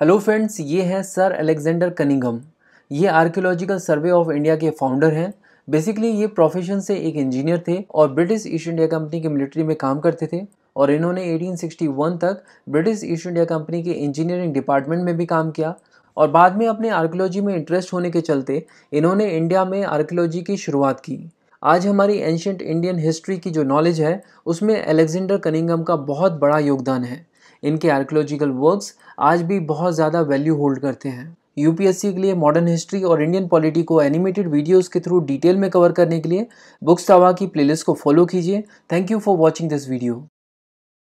hello friends ये हैं sir Alexander Cunningham ये आर्कियोलॉजिकल सर्वे ऑफ इंडिया के फाउंडर हैं बेसिकली ये प्रोफेशन से एक इंजीनियर थे और ब्रिटिश ईस्ट इंडिया कंपनी के मिलिट्री में काम करते थे और इन्होंने 1861 तक ब्रिटिश ईस्ट इंडिया कंपनी के इंजीनियरिंग डिपार्टमेंट में भी काम किया और बाद में अपने आर्कियोलॉजी में इंटरेस्ट होने के चलते इन्होंने इंडिया में आर्कियोलॉजी की शुरुआत की आज हमारी एंशंट इंडियन हिस्ट्री की जो नॉलेज है उसमें अलेक्जेंडर कनिंगम का बहुत बड़ा योगदान है इनके आर्कोलॉजिकल वर्क्स आज भी बहुत ज़्यादा वैल्यू होल्ड करते हैं यूपीएससी के लिए मॉडर्न हिस्ट्री और इंडियन पॉलिटी को एनिमेटेड वीडियोस के थ्रू डिटेल में कवर करने के लिए बुक्स तवा की प्लेलिस्ट को फॉलो कीजिए thank you for watching this video